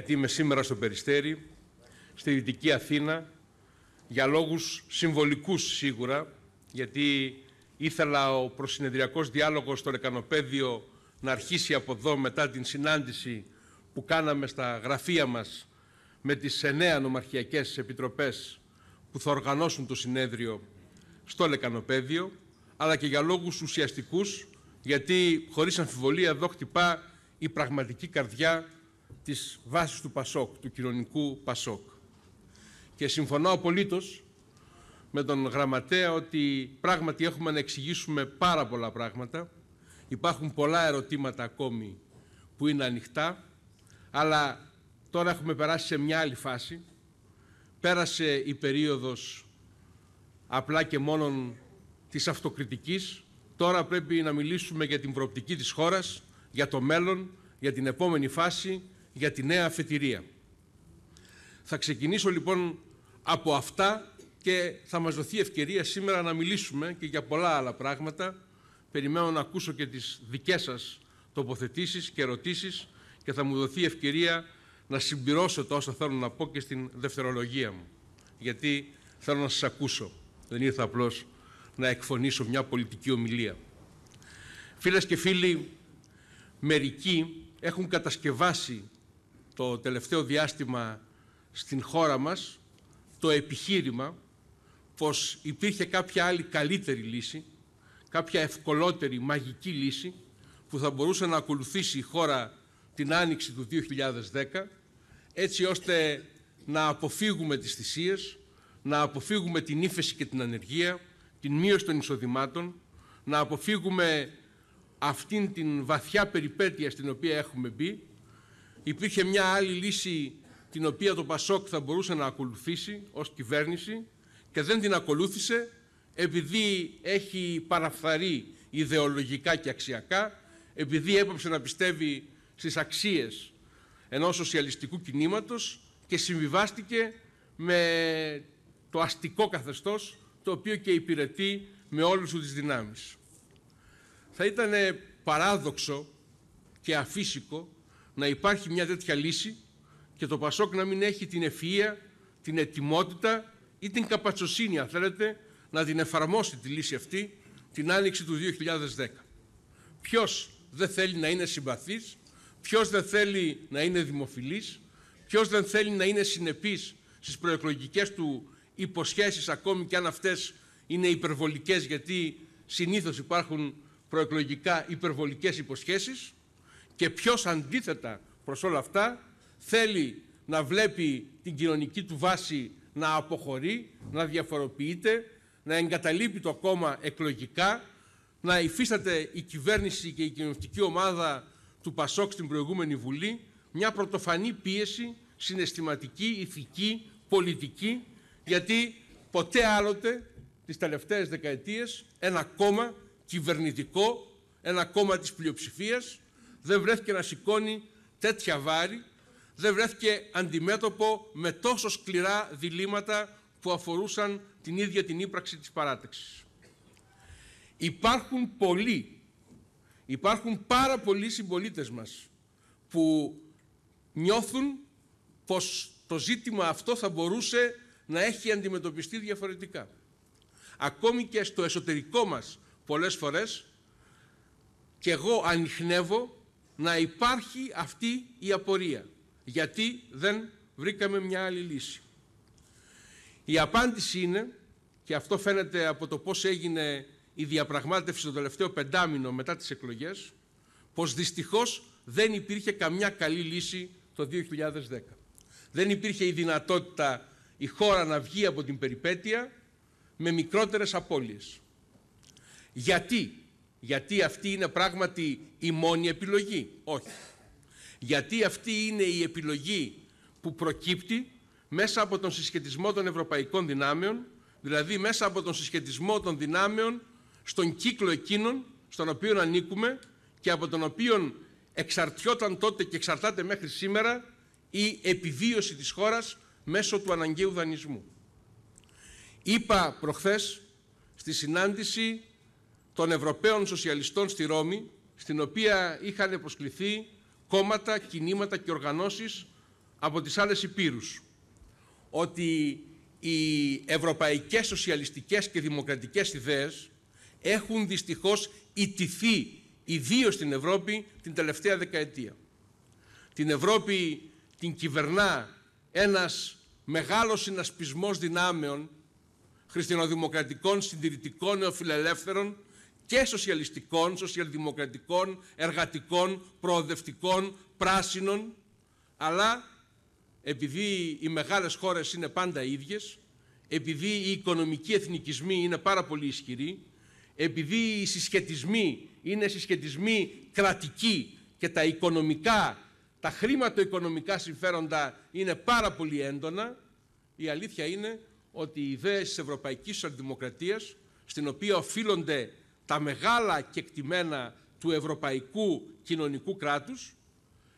Γιατί είμαι σήμερα στο Περιστέρι, στη Δυτική Αθήνα, για λόγους συμβολικούς σίγουρα, γιατί ήθελα ο προσυνεδριακός διάλογος στο Λεκανοπέδιο να αρχίσει από εδώ μετά την συνάντηση που κάναμε στα γραφεία μας με τις εννέα νομαρχιακές επιτροπές που θα οργανώσουν το συνέδριο στο Λεκανοπέδιο, αλλά και για λόγους ουσιαστικούς, γιατί χωρίς αμφιβολία εδώ χτυπά η πραγματική καρδιά της βάσης του ΠΑΣΟΚ, του κοινωνικού ΠΑΣΟΚ. Και συμφωνώ απολύτως με τον γραμματέα ότι πράγματι έχουμε να εξηγήσουμε πάρα πολλά πράγματα. Υπάρχουν πολλά ερωτήματα ακόμη που είναι ανοιχτά, αλλά τώρα έχουμε περάσει σε μια άλλη φάση. Πέρασε η περίοδος απλά και μόνον της αυτοκριτικής. Τώρα πρέπει να μιλήσουμε για την προοπτική της χώρας, για το μέλλον, για την επόμενη φάση, για τη νέα αφετηρία. Θα ξεκινήσω λοιπόν από αυτά και θα μας δοθεί ευκαιρία σήμερα να μιλήσουμε και για πολλά άλλα πράγματα. Περιμένω να ακούσω και τις δικές σας τοποθετήσεις και ερωτήσεις και θα μου δοθεί ευκαιρία να συμπληρώσω τα όσα θέλω να πω και στην δευτερολογία μου. Γιατί θέλω να σας ακούσω. Δεν ήρθα απλώς να εκφωνήσω μια πολιτική ομιλία. Φίλες και φίλοι, μερικοί έχουν κατασκευάσει το τελευταίο διάστημα στην χώρα μας το επιχείρημα πως υπήρχε κάποια άλλη καλύτερη λύση, κάποια ευκολότερη μαγική λύση που θα μπορούσε να ακολουθήσει η χώρα την άνοιξη του 2010 έτσι ώστε να αποφύγουμε τις θυσίες, να αποφύγουμε την ύφεση και την ανεργία, την μείωση των εισοδημάτων, να αποφύγουμε αυτήν την βαθιά περιπέτεια στην οποία έχουμε μπει Υπήρχε μια άλλη λύση την οποία το Πασόκ θα μπορούσε να ακολουθήσει ως κυβέρνηση και δεν την ακολούθησε επειδή έχει παραφθαρεί ιδεολογικά και αξιακά, επειδή έπαψε να πιστεύει στις αξίες ενός σοσιαλιστικού κινήματος και συμβιβάστηκε με το αστικό καθεστώς το οποίο και υπηρετεί με όλους τους τις δυνάμεις. Θα ήταν παράδοξο και αφύσικο να υπάρχει μια τέτοια λύση και το Πασόκ να μην έχει την ευφυΐα, την ετοιμότητα ή την καπατσοσύνη, αν θέλετε, να την εφαρμόσει τη λύση αυτή την άνοιξη του 2010. Ποιος δεν θέλει να είναι συμπαθής, ποιος δεν θέλει να είναι δημοφιλής, ποιος δεν θέλει να είναι συνεπής στις προεκλογικές του υποσχέσεις, ακόμη και αν αυτές είναι υπερβολικές, γιατί συνήθως υπάρχουν προεκλογικά υπερβολικές υποσχέσεις, και ποιος αντίθετα προς όλα αυτά θέλει να βλέπει την κοινωνική του βάση να αποχωρεί, να διαφοροποιείται, να εγκαταλείπει το κόμμα εκλογικά, να υφίσταται η κυβέρνηση και η κοινωνική ομάδα του Πασόκ στην προηγούμενη Βουλή μια πρωτοφανή πίεση συναισθηματική, ηθική, πολιτική γιατί ποτέ άλλοτε τις τελευταίες δεκαετίες ένα κόμμα κυβερνητικό, ένα κόμμα της πλειοψηφίας δεν βρέθηκε να σηκώνει τέτοια βάρη, δεν βρέθηκε αντιμέτωπο με τόσο σκληρά διλήμματα που αφορούσαν την ίδια την ύπραξη της παράταξης. Υπάρχουν πολλοί, υπάρχουν πάρα πολλοί συμπολίτες μας που νιώθουν πως το ζήτημα αυτό θα μπορούσε να έχει αντιμετωπιστεί διαφορετικά. Ακόμη και στο εσωτερικό μας πολλές φορές και εγώ ανοιχνεύω να υπάρχει αυτή η απορία. Γιατί δεν βρήκαμε μια άλλη λύση. Η απάντηση είναι, και αυτό φαίνεται από το πώς έγινε η διαπραγμάτευση το τελευταίο πεντάμινο μετά τις εκλογές, πως δυστυχώς δεν υπήρχε καμιά καλή λύση το 2010. Δεν υπήρχε η δυνατότητα η χώρα να βγει από την περιπέτεια με μικρότερες απώλειες. Γιατί γιατί αυτή είναι πράγματι η μόνη επιλογή. Όχι. Γιατί αυτή είναι η επιλογή που προκύπτει μέσα από τον συσχετισμό των ευρωπαϊκών δυνάμεων, δηλαδή μέσα από τον συσχετισμό των δυνάμεων στον κύκλο εκείνων στον οποίο ανήκουμε και από τον οποίο εξαρτιόταν τότε και εξαρτάται μέχρι σήμερα η επιβίωση της χώρας μέσω του αναγκαίου δανεισμού. Είπα προχθές στη συνάντηση των Ευρωπαίων Σοσιαλιστών στη Ρώμη, στην οποία είχαν προσκληθεί κόμματα, κινήματα και οργανώσεις από τις άλλες υπήρους. Ότι οι ευρωπαϊκές σοσιαλιστικές και δημοκρατικές ιδέες έχουν δυστυχώς ιτηθεί ιδίως στην Ευρώπη την τελευταία δεκαετία. Την Ευρώπη την κυβερνά ένας μεγάλος συνασπισμός δυνάμεων χριστιανοδημοκρατικών, συντηρητικών, νεοφιλελεύθερων και σοσιαλιστικών, σοσιαλδημοκρατικών, εργατικών, προοδευτικών, πράσινων, αλλά επειδή οι μεγάλες χώρες είναι πάντα ίδιες, επειδή οι οικονομικοί εθνικισμοί είναι πάρα πολύ ισχυροί, επειδή οι συσχετισμοί είναι συσχετισμοί κρατικοί και τα οικονομικά, τα χρήματο-οικονομικά συμφέροντα είναι πάρα πολύ έντονα, η αλήθεια είναι ότι οι ιδέες της Ευρωπαϊκής Δημοκρατίας, στην οποία οφείλονται τα μεγάλα κεκτημένα του ευρωπαϊκού κοινωνικού κράτους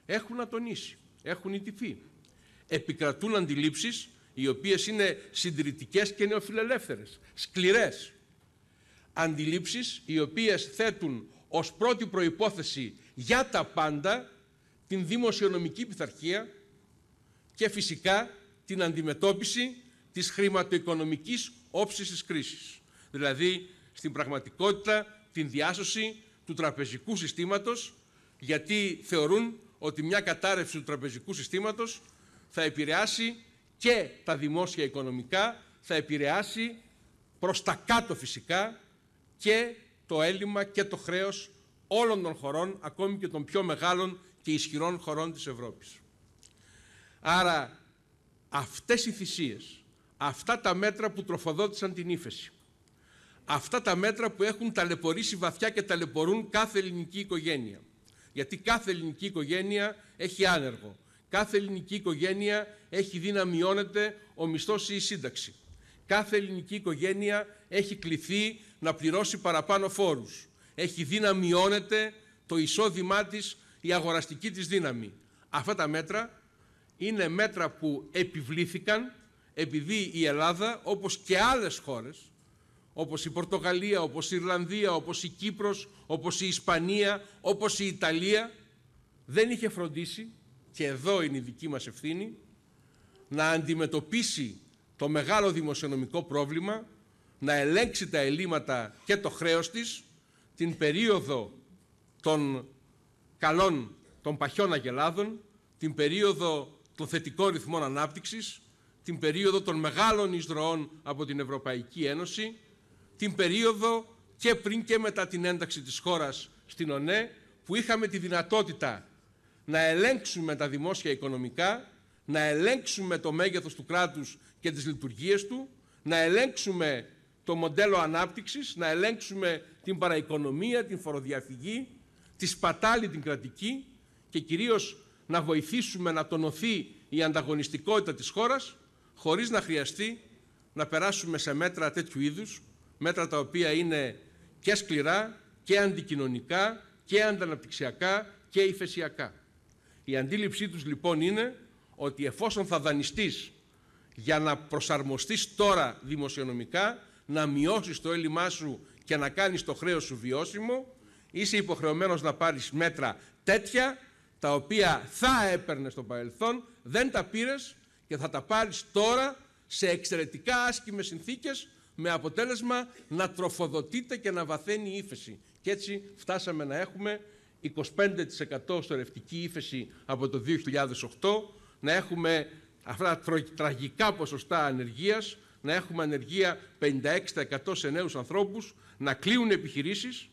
έχουν ατονίσει, έχουν ιτηθεί. Επικρατούν αντιλήψεις οι οποίες είναι συντηρητικές και νεοφιλελεύθερες, σκληρές. Αντιλήψεις οι οποίες θέτουν ως πρώτη προϋπόθεση για τα πάντα την δημοσιονομική πειθαρχία και φυσικά την αντιμετώπιση της χρηματοοικονομικής όψης της κρίσης. Δηλαδή στην πραγματικότητα την διάσωση του τραπεζικού συστήματος γιατί θεωρούν ότι μια κατάρρευση του τραπεζικού συστήματος θα επηρεάσει και τα δημόσια οικονομικά, θα επηρεάσει προς τα κάτω φυσικά και το έλλειμμα και το χρέος όλων των χωρών, ακόμη και των πιο μεγάλων και ισχυρών χωρών της Ευρώπης. Άρα αυτές οι θυσίες, αυτά τα μέτρα που τροφοδότησαν την ύφεση, αυτά τα μέτρα που έχουν ταλαιπωρήσει βαθιά και ταλαιπωρούν κάθε ελληνική οικογένεια. Γιατί κάθε ελληνική οικογένεια έχει άνεργο. Κάθε ελληνική οικογένεια έχει δει να μειώνεται ο μισθός ή η σύνταξη. Κάθε ελληνική οικογένεια έχει κληθεί να πληρώσει παραπάνω φόρους. Έχει δει να μειώνεται το εισόδημά της, η αγοραστική της δύναμη. Αυτά τα μέτρα είναι μέτρα που επιβλήθηκαν επειδή η Ελλάδα, όπως και άλλες χώρες, όπως η Πορτογαλία, όπως η Ιρλανδία, όπως η Κύπρος, όπως η Ισπανία, όπως η Ιταλία, δεν είχε φροντίσει, και εδώ είναι η δική μας ευθύνη, να αντιμετωπίσει το μεγάλο δημοσιονομικό πρόβλημα, να ελέγξει τα ελλείμματα και το χρέος της, την περίοδο των καλών, των παχιών αγελάδων, την περίοδο των θετικών ρυθμών ανάπτυξης, την περίοδο των μεγάλων εισδροών από την Ευρωπαϊκή Ένωση, την περίοδο και πριν και μετά την ένταξη της χώρας στην ΟΝΕ που είχαμε τη δυνατότητα να ελέγξουμε τα δημόσια οικονομικά, να ελέγξουμε το μέγεθος του κράτους και τις λειτουργίες του, να ελέγξουμε το μοντέλο ανάπτυξης, να ελέγξουμε την παραοικονομία, την φοροδιαφυγή, τη σπατάλη την κρατική και κυρίως να βοηθήσουμε να τονωθεί η ανταγωνιστικότητα της χώρας χωρίς να χρειαστεί να περάσουμε σε μέτρα τέτοιου είδους μέτρα τα οποία είναι και σκληρά και αντικοινωνικά και ανταναπτυξιακά και ηφεσιακά. Η αντίληψή τους λοιπόν είναι ότι εφόσον θα δανειστείς για να προσαρμοστείς τώρα δημοσιονομικά, να μειώσεις το έλλειμμά σου και να κάνεις το χρέος σου βιώσιμο, είσαι υποχρεωμένος να πάρεις μέτρα τέτοια, τα οποία θα έπαιρνε στο παρελθόν, δεν τα πήρες και θα τα πάρεις τώρα σε εξαιρετικά άσκημες συνθήκες με αποτέλεσμα να τροφοδοτείται και να βαθαίνει η ύφεση. Και έτσι φτάσαμε να έχουμε 25% στορευτική ύφεση από το 2008, να έχουμε αυτά τα τραγικά ποσοστά ανεργίας, να έχουμε ανεργία 56% σε νέους ανθρώπους, να κλείουν επιχειρήσεις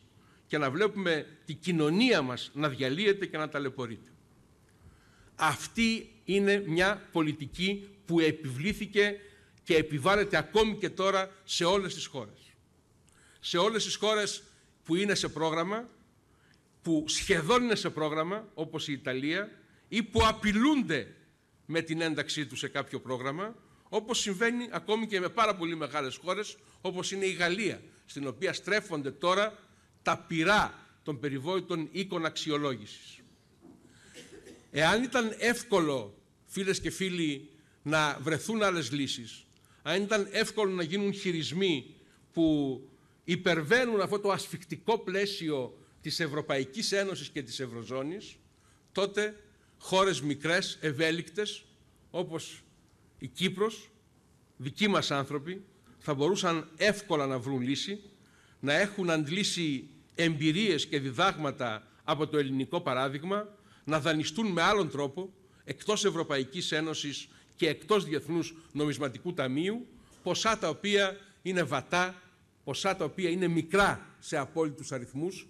και να βλέπουμε τη κοινωνία μας να διαλύεται και να ταλαιπωρείται. Αυτή είναι μια πολιτική που επιβλήθηκε και επιβάλλεται ακόμη και τώρα σε όλες τις χώρες. Σε όλες τις χώρες που είναι σε πρόγραμμα, που σχεδόν είναι σε πρόγραμμα, όπως η Ιταλία, ή που απειλούνται με την ένταξή τους σε κάποιο πρόγραμμα, όπως συμβαίνει ακόμη και με πάρα πολύ μεγάλες χώρες, όπως είναι η Γαλλία, στην οποία στρέφονται τώρα τα πυρά των περιβόητων οίκων αξιολόγησης. Εάν ήταν εύκολο, φίλες και φίλοι, να βρεθούν άλλες λύσεις, αν ήταν εύκολο να γίνουν χειρισμοί που υπερβαίνουν αυτό το ασφικτικό πλαίσιο της Ευρωπαϊκής Ένωσης και της Ευρωζώνης, τότε χώρες μικρές, ευέλικτες, όπως η Κύπρος, δικοί μας άνθρωποι, θα μπορούσαν εύκολα να βρουν λύση, να έχουν αντλήσει εμπειρίες και διδάγματα από το ελληνικό παράδειγμα, να δανειστούν με άλλον τρόπο, εκτός Ευρωπαϊκής Ένωσης, και εκτός Διεθνούς Νομισματικού Ταμείου, ποσά τα οποία είναι βατά, ποσά τα οποία είναι μικρά σε απόλυτους αριθμούς,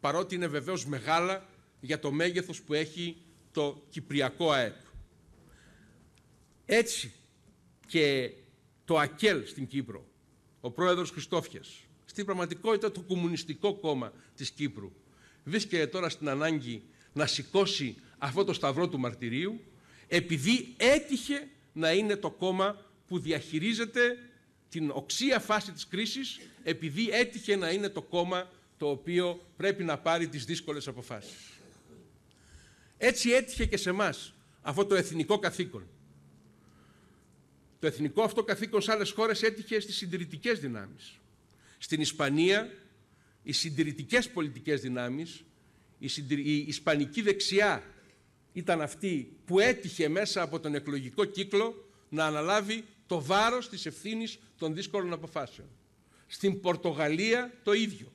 παρότι είναι βεβαίως μεγάλα για το μέγεθος που έχει το Κυπριακό ΑΕΠ. Έτσι και το ΑΚΕΛ στην Κύπρο, ο πρόεδρος Χριστόφιας, στην πραγματικότητα το Κομμουνιστικό Κόμμα της Κύπρου, βρίσκεται τώρα στην ανάγκη να σηκώσει αυτό το σταυρό του μαρτυρίου επειδή έτυχε να είναι το κόμμα που διαχειρίζεται την οξία φάση της κρίσης, επειδή έτυχε να είναι το κόμμα το οποίο πρέπει να πάρει τις δύσκολες αποφάσεις. Έτσι έτυχε και σε μας, αυτό το εθνικό καθήκον. Το εθνικό αυτό καθήκον σε άλλες χώρες έτυχε στις συντηρητικές δυνάμεις. Στην Ισπανία, οι συντηρητικές πολιτικές δυνάμεις, η ισπανική δεξιά ήταν αυτή που έτυχε μέσα από τον εκλογικό κύκλο να αναλάβει το βάρος της ευθύνης των δύσκολων αποφάσεων. Στην Πορτογαλία το ίδιο.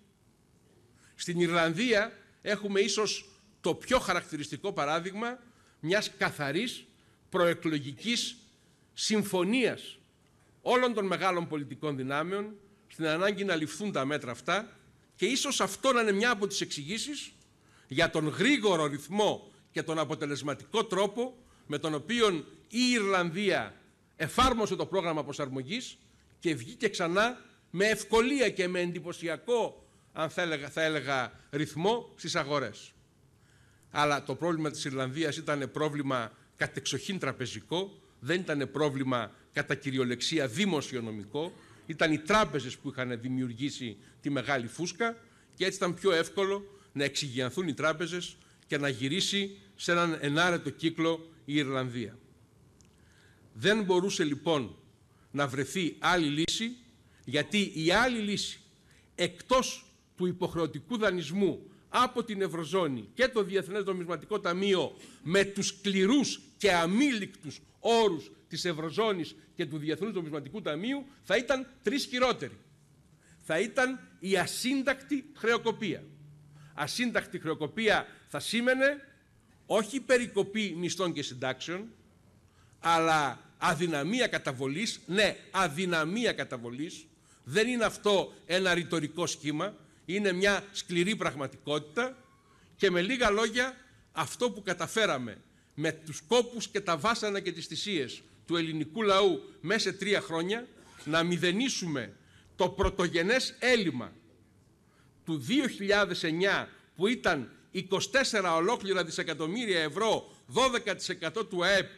Στην Ιρλανδία έχουμε ίσως το πιο χαρακτηριστικό παράδειγμα μιας καθαρής προεκλογικής συμφωνίας όλων των μεγάλων πολιτικών δυνάμεων στην ανάγκη να ληφθούν τα μέτρα αυτά και ίσως αυτό να είναι μια από τις εξηγήσεις για τον γρήγορο ρυθμό και τον αποτελεσματικό τρόπο με τον οποίο η Ιρλανδία εφάρμοσε το πρόγραμμα προσαρμογής και βγήκε ξανά με ευκολία και με εντυπωσιακό, αν θα έλεγα, θα ρυθμό, στις αγορές. Αλλά το πρόβλημα της Ιρλανδίας ήταν πρόβλημα κατεξοχήν τραπεζικό, δεν ήταν πρόβλημα κατά κυριολεξία δημοσιονομικό, ήταν οι τράπεζες που είχαν δημιουργήσει τη μεγάλη φούσκα και έτσι ήταν πιο εύκολο να εξηγιανθούν οι τράπεζες και να γυρίσει σε έναν ενάρετο κύκλο η Ιρλανδία. Δεν μπορούσε λοιπόν να βρεθεί άλλη λύση γιατί η άλλη λύση εκτός του υποχρεωτικού δανεισμού από την Ευρωζώνη και το Διεθνές Νομισματικό Ταμείο με τους σκληρούς και αμήλικτους όρους της Ευρωζώνης και του Διεθνούς Νομισματικού Ταμείου θα ήταν τρεις χειρότεροι. Θα ήταν η ασύντακτη χρεοκοπία. Ασύνταχτη χρεοκοπία θα σήμαινε όχι περικοπή μισθών και συντάξεων, αλλά αδυναμία καταβολής, ναι, αδυναμία καταβολής, δεν είναι αυτό ένα ρητορικό σχήμα, είναι μια σκληρή πραγματικότητα και με λίγα λόγια αυτό που καταφέραμε με τους κόπους και τα βάσανα και τις θυσίες του ελληνικού λαού μέσα σε τρία χρόνια να μηδενίσουμε το πρωτογενές έλλειμμα του 2009 που ήταν 24 ολόκληρα δισεκατομμύρια ευρώ, 12% του ΑΕΠ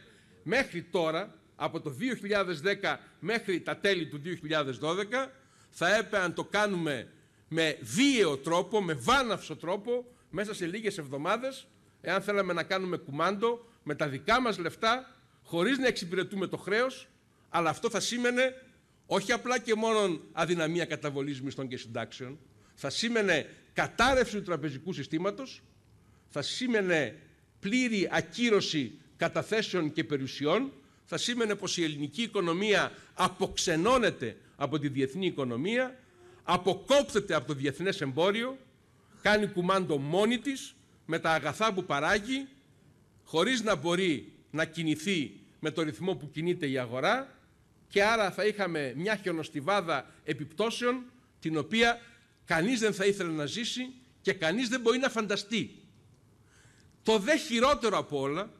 μέχρι τώρα, από το 2010 μέχρι τα τέλη του 2012, θα έπρεπε το κάνουμε με βίαιο τρόπο, με βάναυσο τρόπο, μέσα σε λίγες εβδομάδες, εάν θέλαμε να κάνουμε κουμάντο με τα δικά μας λεφτά, χωρίς να εξυπηρετούμε το χρέος, αλλά αυτό θα σήμαινε όχι απλά και μόνο αδυναμία καταβολής μισθών και συντάξεων, θα σήμαινε κατάρρευση του τραπεζικού συστήματος, θα σήμαινε πλήρη ακύρωση καταθέσεων και περιουσιών, θα σήμαινε πως η ελληνική οικονομία αποξενώνεται από τη διεθνή οικονομία, αποκόπτεται από το διεθνές εμπόριο, κάνει κουμάντο μόνη της με τα αγαθά που παράγει, χωρίς να μπορεί να κινηθεί με το ρυθμό που κινείται η αγορά και άρα θα είχαμε μια χιονοστιβάδα επιπτώσεων την οποία Κανείς δεν θα ήθελε να ζήσει και κανείς δεν μπορεί να φανταστεί. Το δε χειρότερο από όλα,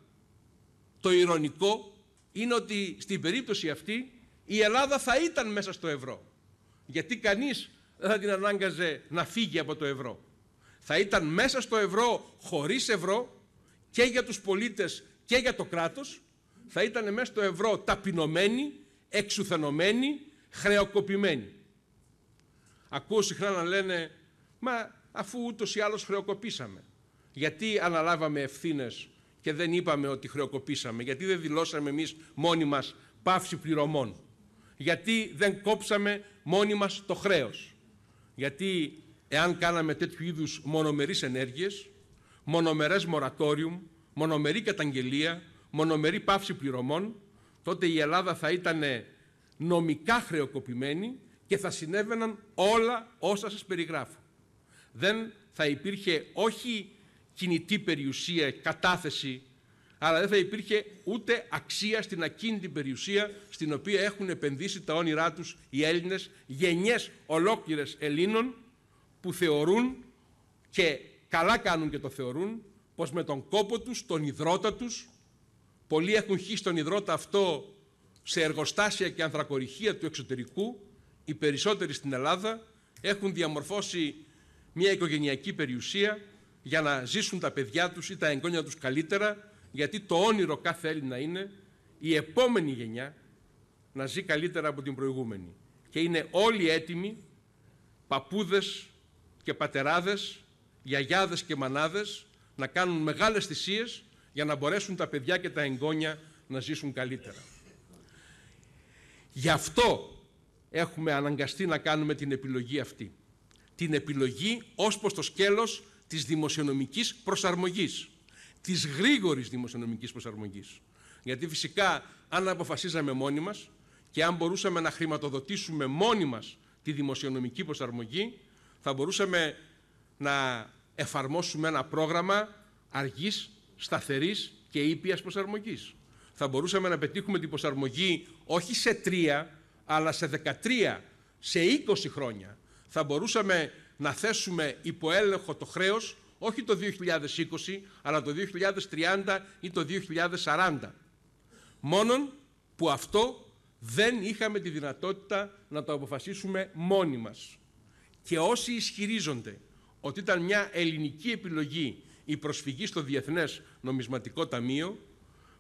το ηρωνικό, είναι ότι στην περίπτωση αυτή η Ελλάδα θα ήταν μέσα στο ευρώ. Γιατί κανείς δεν θα την ανάγκαζε να φύγει από το ευρώ. Θα ήταν μέσα στο ευρώ χωρίς ευρώ και για τους πολίτες και για το κράτος. Θα ήταν μέσα στο ευρώ ταπεινωμένη, εξουθενωμένη, χρεοκοπημένη. Ακούω συχνά να λένε «Μα αφού ούτως ή άλλως χρεοκοπήσαμε, γιατί αναλάβαμε ευθύνες και δεν είπαμε ότι χρεοκοπήσαμε, γιατί δεν δηλώσαμε εμείς μόνοι μας πάυση πληρωμών, γιατί δεν κόψαμε μόνοι μας το χρέος, γιατί εάν κάναμε τέτοιου είδους μονομερείς ενέργειες, μονομερές μορατόριουμ, μονομερή καταγγελία, μονομερή πάυση πληρωμών, τότε η Ελλάδα θα ήταν νομικά χρεοκοπημένη και θα συνέβαιναν όλα όσα σας περιγράφω. Δεν θα υπήρχε όχι κινητή περιουσία, κατάθεση, αλλά δεν θα υπήρχε ούτε αξία στην ακίνητη περιουσία στην οποία έχουν επενδύσει τα όνειρά τους οι Έλληνες, γενιές ολόκληρες Ελλήνων που θεωρούν και καλά κάνουν και το θεωρούν πως με τον κόπο τους, τον υδρότα τους, πολλοί έχουν χύσει τον υδρότα αυτό σε εργοστάσια και ανθρακοριχεία του εξωτερικού, οι περισσότεροι στην Ελλάδα έχουν διαμορφώσει μια οικογενειακή περιουσία για να ζήσουν τα παιδιά τους ή τα εγγόνια τους καλύτερα, γιατί το όνειρο κάθε Έλληνα είναι η επόμενη γενιά να ζει καλύτερα από την προηγούμενη. Και είναι όλοι έτοιμοι, παππούδες και πατεράδες, γιαγιάδες και μανάδες, να κάνουν μεγάλες θυσίες για να μπορέσουν τα παιδιά και τα εγγόνια να ζήσουν καλύτερα. Γι' αυτό έχουμε αναγκαστεί να κάνουμε την επιλογή αυτή. Την επιλογή ως προς το σκέλος της δημοσιονομικής προσαρμογής. Της γρήγορης δημοσιονομικής προσαρμογής. Γιατί φυσικά αν αποφασίζαμε μόνοι μας και αν μπορούσαμε να χρηματοδοτήσουμε μόνοι μας τη δημοσιονομική προσαρμογή θα μπορούσαμε να εφαρμόσουμε ένα πρόγραμμα αργής, σταθερής και ήπιας προσαρμογής. Θα μπορούσαμε να πετύχουμε την προσαρμογή όχι σε τρία, αλλά σε 13, σε 20 χρόνια θα μπορούσαμε να θέσουμε υποέλεγχο το χρέος όχι το 2020, αλλά το 2030 ή το 2040. Μόνον που αυτό δεν είχαμε τη δυνατότητα να το αποφασίσουμε μόνοι μας. Και όσοι ισχυρίζονται ότι ήταν μια ελληνική επιλογή η προσφυγή στο Διεθνές Νομισματικό Ταμείο,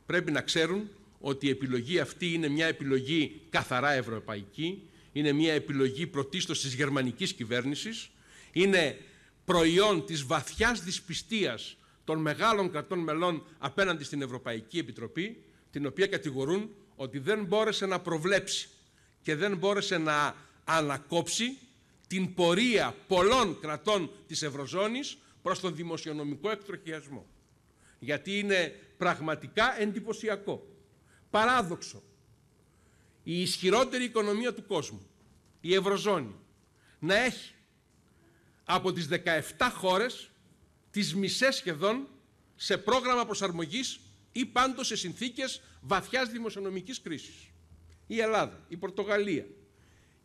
πρέπει να ξέρουν ότι η επιλογή αυτή είναι μια επιλογή καθαρά ευρωπαϊκή, είναι μια επιλογή πρωτίστως της γερμανικής κυβέρνησης, είναι προϊόν της βαθιάς δυσπιστίας των μεγάλων κρατών μελών απέναντι στην Ευρωπαϊκή Επιτροπή, την οποία κατηγορούν ότι δεν μπόρεσε να προβλέψει και δεν μπόρεσε να ανακόψει την πορεία πολλών κρατών της Ευρωζώνης προς τον δημοσιονομικό εκτροχιασμό. Γιατί είναι πραγματικά εντυπωσιακό Παράδοξο. Η ισχυρότερη οικονομία του κόσμου, η Ευρωζώνη, να έχει από τις 17 χώρες τις μισές σχεδόν σε πρόγραμμα προσαρμογής ή πάντως σε συνθήκες βαθιάς δημοσιονομικής κρίσης. Η Ελλάδα, η Πορτογαλία,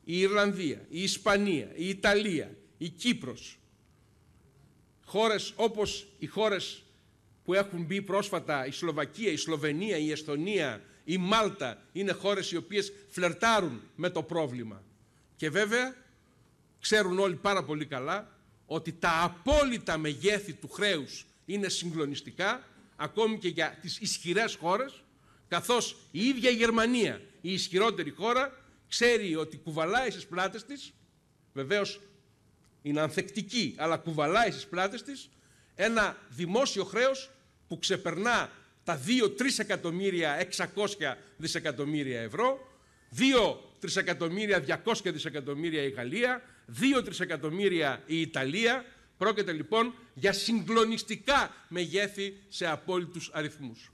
η Ιρλανδία, η Ισπανία, η Ιταλία, η Κύπρος. Χώρες όπως οι χώρες που έχουν μπει πρόσφατα, η Σλοβακία, η Σλοβενία, η σλοβενια η εσθονια η Μάλτα είναι χώρες οι οποίες φλερτάρουν με το πρόβλημα. Και βέβαια ξέρουν όλοι πάρα πολύ καλά ότι τα απόλυτα μεγέθη του χρέους είναι συγκλονιστικά ακόμη και για τις ισχυρές χώρες καθώς η ίδια η Γερμανία, η ισχυρότερη χώρα, ξέρει ότι κουβαλάει στις πλάτες της, βεβαίως είναι ανθεκτική, αλλά κουβαλάει στις πλάτες της, ένα δημόσιο χρέος που ξεπερνά τα 2-3 εκατομμύρια 600 δισεκατομμύρια ευρώ, 2 τρισεκατομμύρια 200 δισεκατομμύρια η Γαλλία, 2 εκατομμύρια 200 δισεκατομμυρια η γαλλια 2 εκατομμύρια Πρόκειται λοιπόν για συγκλονιστικά μεγέθη σε απόλυτους αριθμούς.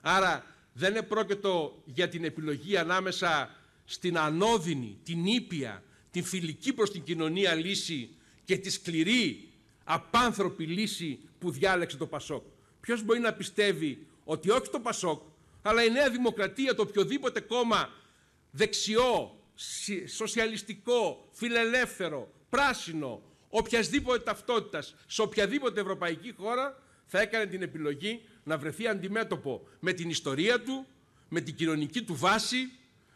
Άρα δεν επρόκειτο για την επιλογή ανάμεσα στην ανώδυνη, την ήπια, την φιλική προς την κοινωνία λύση και τη σκληρή, απάνθρωπη λύση που διάλεξε το Πασόκ. Ποιος μπορεί να πιστεύει ότι όχι το Πασόκ, αλλά η Νέα Δημοκρατία, το οποιοδήποτε κόμμα δεξιό, σοσιαλιστικό, φιλελεύθερο, πράσινο, οποιασδήποτε ταυτότητας σε οποιαδήποτε ευρωπαϊκή χώρα, θα έκανε την επιλογή να βρεθεί αντιμέτωπο με την ιστορία του, με την κοινωνική του βάση,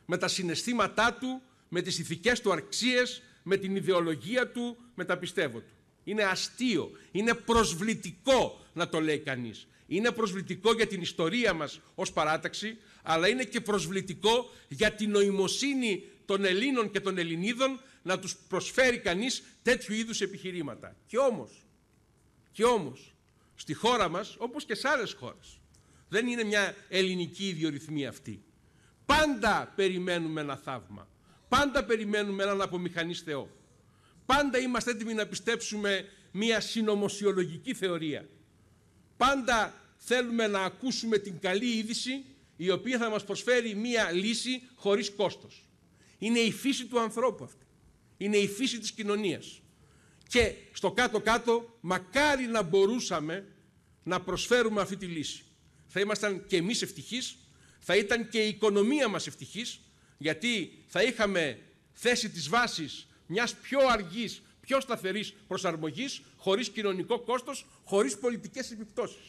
με τα συναισθήματά του, με τις ηθικές του αρξίες, με την ιδεολογία του, με τα πιστεύω του. Είναι αστείο, είναι προσβλητικό να το λέει κανείς. Είναι προσβλητικό για την ιστορία μας ως παράταξη, αλλά είναι και προσβλητικό για την νοημοσύνη των Ελλήνων και των Ελληνίδων να τους προσφέρει κανείς τέτοιου είδους επιχειρήματα. Και όμως, και όμως, στη χώρα μας, όπως και σε άλλες χώρες, δεν είναι μια ελληνική ιδιορυθμία αυτή. Πάντα περιμένουμε ένα θαύμα. Πάντα περιμένουμε έναν απομηχανής Θεό. Πάντα είμαστε έτοιμοι να πιστέψουμε μια συνωμοσιολογική θεωρία Πάντα θέλουμε να ακούσουμε την καλή είδηση η οποία θα μας προσφέρει μία λύση χωρίς κόστος. Είναι η φύση του ανθρώπου αυτή. Είναι η φύση της κοινωνίας. Και στο κάτω-κάτω, μακάρι να μπορούσαμε να προσφέρουμε αυτή τη λύση. Θα ήμασταν και εμείς ευτυχείς, θα ήταν και η οικονομία μας ευτυχής, γιατί θα είχαμε θέση της βάσης μιας πιο αργής, πιο σταθερής προσαρμογής, χωρίς κοινωνικό κόστος, χωρίς πολιτικές επιπτώσεις.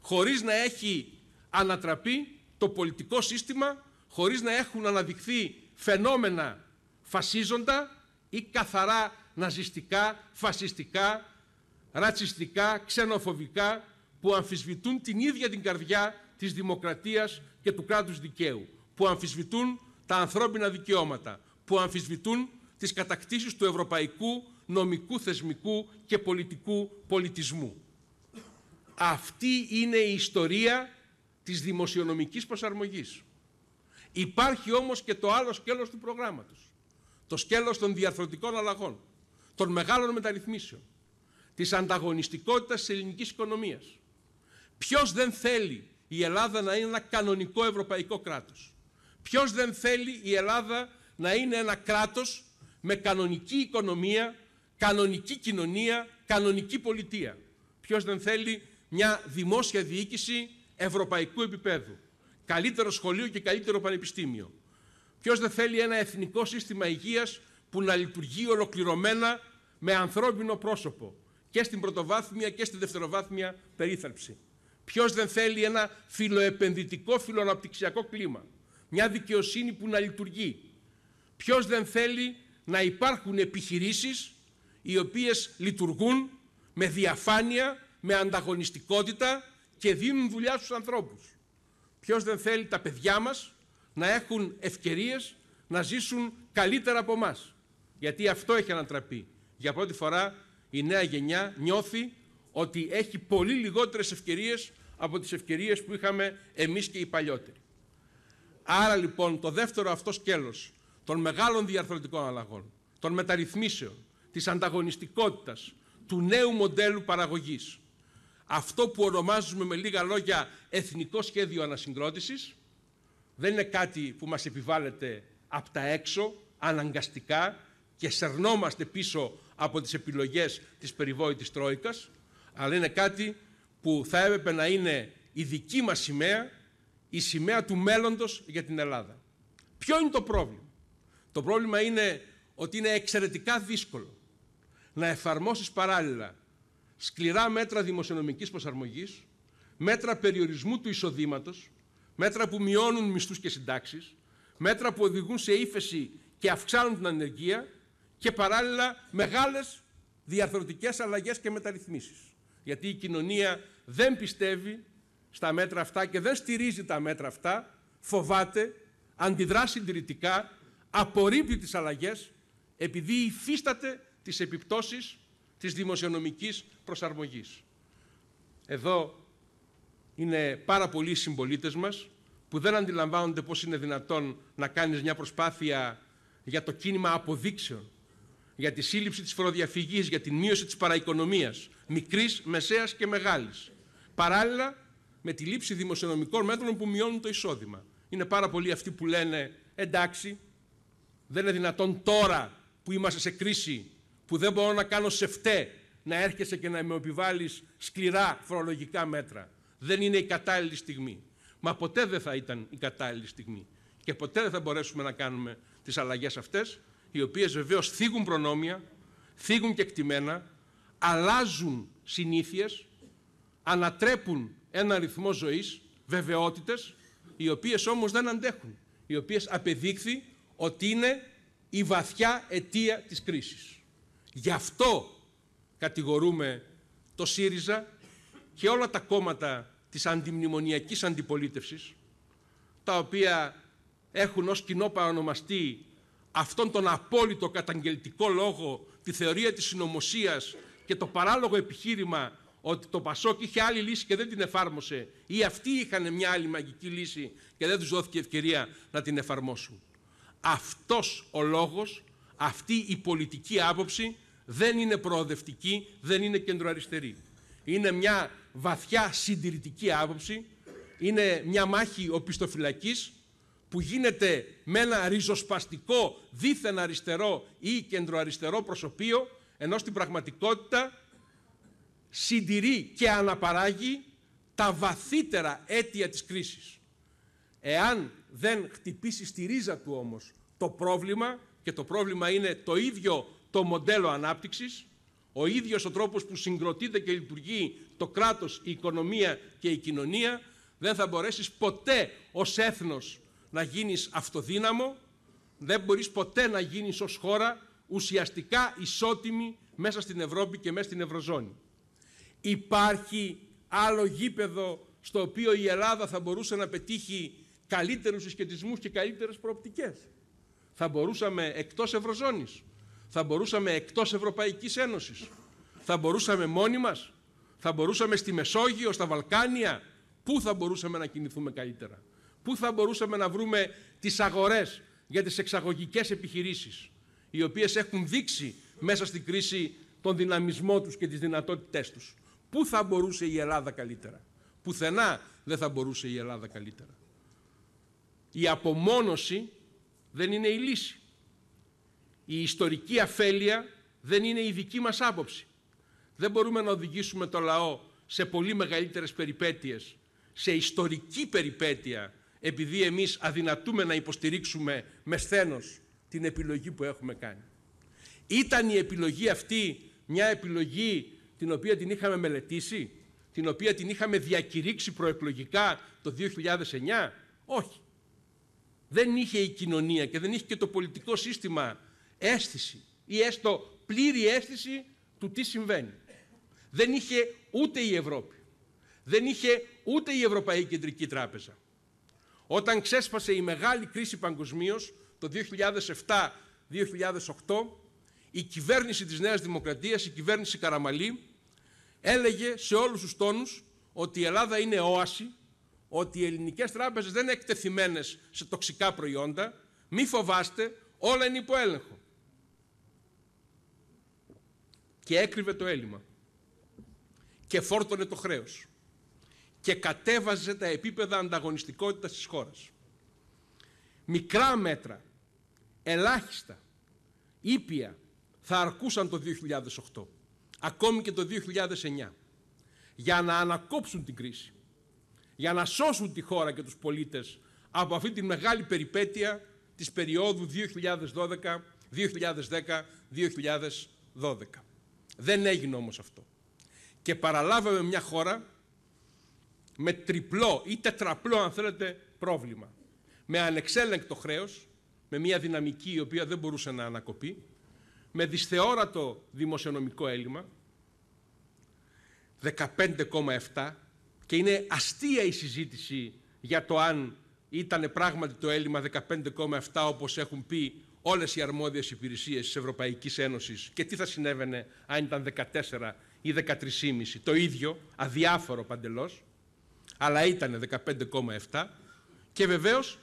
Χωρίς να έχει ανατραπεί το πολιτικό σύστημα, χωρίς να έχουν αναδειχθεί φαινόμενα φασίζοντα ή καθαρά ναζιστικά, φασιστικά, ρατσιστικά, ξενοφοβικά που αμφισβητούν την ίδια την καρδιά της δημοκρατίας και του κράτους δικαίου, που αμφισβητούν τα ανθρώπινα δικαιώματα, που αμφισβητούν τις κατακτήσεις του ευρωπαϊκού νομικού, θεσμικού και πολιτικού πολιτισμού. Αυτή είναι η ιστορία της δημοσιονομικής προσαρμογής. Υπάρχει όμως και το άλλο σκέλος του προγράμματος. Το σκέλος των διαρθρωτικών αλλαγών, των μεγάλων μεταρρυθμίσεων, της ανταγωνιστικότητας της ελληνικής οικονομίας. Ποιος δεν θέλει η Ελλάδα να είναι ένα κανονικό ευρωπαϊκό κράτος. Ποιος δεν θέλει η Ελλάδα να είναι ένα κράτος με κανονική οικονομία, κανονική κοινωνία, κανονική πολιτεία. Ποιος δεν θέλει μια δημόσια διοίκηση ευρωπαϊκού επίπεδου. Καλύτερο σχολείο και καλύτερο πανεπιστήμιο. Ποιος δεν θέλει ένα εθνικό σύστημα υγείας που να λειτουργεί ολοκληρωμένα με ανθρώπινο πρόσωπο και στην πρωτοβάθμια και στη δευτεροβάθμια περίθαλψη. Ποιος δεν θέλει ένα φιλοεπενδυτικό, φιλοαναπτυξιακό κλίμα. Μια δικαιοσύνη που να λειτουργεί. Ποιος δεν θέλει να υπάρχουν επιχειρήσεις οι οποίες λειτουργούν με διαφάνεια, με ανταγωνιστικότητα και δίνουν δουλειά στους ανθρώπους. Ποιος δεν θέλει τα παιδιά μας να έχουν ευκαιρίες να ζήσουν καλύτερα από εμάς. Γιατί αυτό έχει ανατραπεί. Για πρώτη φορά η νέα γενιά νιώθει ότι έχει πολύ λιγότερες ευκαιρίες από τις ευκαιρίες που είχαμε εμείς και οι παλιότεροι. Άρα λοιπόν το δεύτερο αυτό σκέλος των μεγάλων διαρθρωτικών αλλαγών, των μεταρρυθμίσεων, της ανταγωνιστικότητας, του νέου μοντέλου παραγωγής. Αυτό που ονομάζουμε με λίγα λόγια εθνικό σχέδιο ανασυγκρότησης δεν είναι κάτι που μας επιβάλλεται από τα έξω, αναγκαστικά και σερνόμαστε πίσω από τις επιλογές της περιβόητης Τρόικας, αλλά είναι κάτι που θα έπρεπε να είναι η δική μας σημαία, η σημαία του μέλλοντος για την Ελλάδα. Ποιο είναι το πρόβλημα. Το πρόβλημα είναι ότι είναι εξαιρετικά δύσκολο να εφαρμόσεις παράλληλα σκληρά μέτρα δημοσιονομικής προσαρμογής, μέτρα περιορισμού του εισοδήματος, μέτρα που μειώνουν μισθούς και συντάξεις, μέτρα που οδηγούν σε ύφεση και αυξάνουν την ανεργία και παράλληλα μεγάλες διαρθρωτικές αλλαγές και μεταρρυθμίσεις. Γιατί η κοινωνία δεν πιστεύει στα μέτρα αυτά και δεν στηρίζει τα μέτρα αυτά, φοβάται, αντιδρά συντηρητικά, απορρίπτει τις αλλαγές επειδή υφίσταται τις επιπτώσεις της δημοσιονομικής προσαρμογής. Εδώ είναι πάρα πολλοί συμπολίτες μας που δεν αντιλαμβάνονται πώς είναι δυνατόν να κάνεις μια προσπάθεια για το κίνημα αποδείξεων, για τη σύλληψη της φοροδιαφυγής, για την μείωση της παραοικονομίας, μικρής, μεσαίας και μεγάλης. Παράλληλα με τη λήψη δημοσιονομικών μέτρων που μειώνουν το εισόδημα. Είναι πάρα πολλοί αυτοί που λένε εντάξει, δεν είναι δυνατόν τώρα που είμαστε σε κρίση που δεν μπορώ να κάνω σε φταί να έρχεσαι και να με επιβάλλεις σκληρά φορολογικά μέτρα. Δεν είναι η κατάλληλη στιγμή. Μα ποτέ δεν θα ήταν η κατάλληλη στιγμή. Και ποτέ δεν θα μπορέσουμε να κάνουμε τις αλλαγές αυτές, οι οποίες βεβαίως θίγουν προνόμια, θίγουν και κτημένα, αλλάζουν συνήθειες, ανατρέπουν ένα ρυθμό ζωής, βεβαιότητες, οι οποίες όμως δεν αντέχουν, οι οποίες απεδείχθη ότι είναι η βαθιά αιτία της κρίσης. Γι' αυτό κατηγορούμε το ΣΥΡΙΖΑ και όλα τα κόμματα της αντιμνημονιακής αντιπολίτευσης, τα οποία έχουν ως κοινό παρανομαστή αυτόν τον απόλυτο καταγγελτικό λόγο, τη θεωρία της συνωμοσίας και το παράλογο επιχείρημα ότι το Πασόκ είχε άλλη λύση και δεν την εφάρμοσε ή αυτοί είχαν μια άλλη μαγική λύση και δεν τους δόθηκε ευκαιρία να την εφαρμόσουν. Αυτός ο λόγος, αυτή η πολιτική άποψη δεν είναι προοδευτική, δεν είναι κεντροαριστερή. Είναι μια βαθιά συντηρητική άποψη, είναι μια μάχη οπισθοφυλακής που γίνεται με ένα ριζοσπαστικό δίθεν αριστερό ή κεντροαριστερό προσωπείο, ενώ στην πραγματικότητα συντηρεί και αναπαράγει τα βαθύτερα αίτια της κρίσης. Εάν δεν χτυπήσει στη ρίζα του όμως το πρόβλημα, και το πρόβλημα είναι το ίδιο το μοντέλο ανάπτυξης, ο ίδιος ο τρόπος που συγκροτείται και λειτουργεί το κράτος, η οικονομία και η κοινωνία, δεν θα μπορέσεις ποτέ ως έθνος να γίνεις αυτοδύναμο, δεν μπορείς ποτέ να γίνεις ως χώρα ουσιαστικά ισότιμη μέσα στην Ευρώπη και μέσα στην Ευρωζώνη. Υπάρχει άλλο γήπεδο στο οποίο η Ελλάδα θα μπορούσε να πετύχει καλύτερους συσχετισμούς και καλύτερες προοπτικές. Θα μπορούσαμε εκτός Ευρωζώνης. Θα μπορούσαμε εκτός Ευρωπαϊκής Ένωσης. Θα μπορούσαμε μόνοι μας. Θα μπορούσαμε στη Μεσόγειο, στα Βαλκάνια. Πού θα μπορούσαμε να κινηθούμε καλύτερα. Πού θα μπορούσαμε να βρούμε τις αγορές για τις εξαγωγικές επιχειρήσεις οι οποίες έχουν δείξει μέσα στην κρίση τον δυναμισμό τους και τις δυνατότητές τους. Πού θα μπορούσε η Ελλάδα καλύτερα. Πουθενά δεν θα μπορούσε η Ελλάδα καλύτερα. Η απομόνωση δεν είναι η λύση η ιστορική αφέλεια δεν είναι η δική μας άποψη. Δεν μπορούμε να οδηγήσουμε το λαό σε πολύ μεγαλύτερες περιπέτειες, σε ιστορική περιπέτεια, επειδή εμείς αδυνατούμε να υποστηρίξουμε με σθένος την επιλογή που έχουμε κάνει. Ήταν η επιλογή αυτή μια επιλογή την οποία την είχαμε μελετήσει, την οποία την είχαμε διακηρύξει προεκλογικά το 2009. Όχι. Δεν είχε η κοινωνία και δεν είχε και το πολιτικό σύστημα αίσθηση ή έστω πλήρη αίσθηση του τι συμβαίνει. Δεν είχε ούτε η Ευρώπη. Δεν είχε ούτε η Ευρωπαϊκή Κεντρική Τράπεζα. Όταν ξέσπασε η μεγάλη κρίση παγκοσμίως το 2007-2008, η κυβέρνηση της Νέας Δημοκρατίας, η κυβέρνηση Καραμαλή, έλεγε σε όλους τους τόνους ότι η Ελλάδα είναι όαση, ότι οι ελληνικές τράπεζες δεν είναι εκτεθειμένες σε τοξικά προϊόντα, μη φοβάστε, όλα είναι υπό έλεγχο και έκρυβε το έλλειμμα και φόρτωνε το χρέος και κατέβαζε τα επίπεδα ανταγωνιστικότητας της χώρας. Μικρά μέτρα, ελάχιστα, ήπια, θα αρκούσαν το 2008, ακόμη και το 2009, για να ανακόψουν την κρίση, για να σώσουν τη χώρα και τους πολίτες από αυτή τη μεγάλη περιπέτεια της περίοδου 2012-2010-2012. Δεν έγινε όμως αυτό. Και παραλάβαμε μια χώρα με τριπλό ή τετραπλό, αν θέλετε, πρόβλημα. Με ανεξέλεγκτο χρέος, με μια δυναμική η οποία δεν μπορούσε να ανακοπεί, με δυσθεώρατο δημοσιονομικό έλλειμμα, 15,7 και είναι αστεία η συζήτηση για το αν ήταν πράγματι το έλλειμμα 15,7 όπως έχουν πει όλες οι αρμόδιες υπηρεσίες της Ευρωπαϊκής Ένωσης και τι θα συνέβαινε αν ήταν 14 ή 13,5. Το ίδιο, αδιάφορο παντελώς, αλλά ήταν 15,7. Και βεβαίως